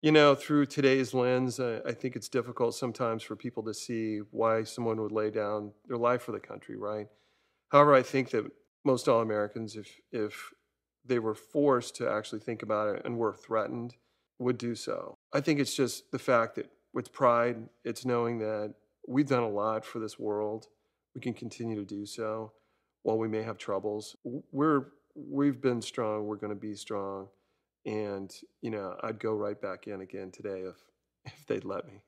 you know, through today's lens, I, I, think it's difficult sometimes for people to see why someone would lay down their life for the country, right? However, I think that most all Americans, if if they were forced to actually think about it and were threatened, would do so. I think it's just the fact that with pride, it's knowing that we've done a lot for this world. We can continue to do so while we may have troubles. We're we've been strong. We're going to be strong and you know i'd go right back in again today if if they'd let me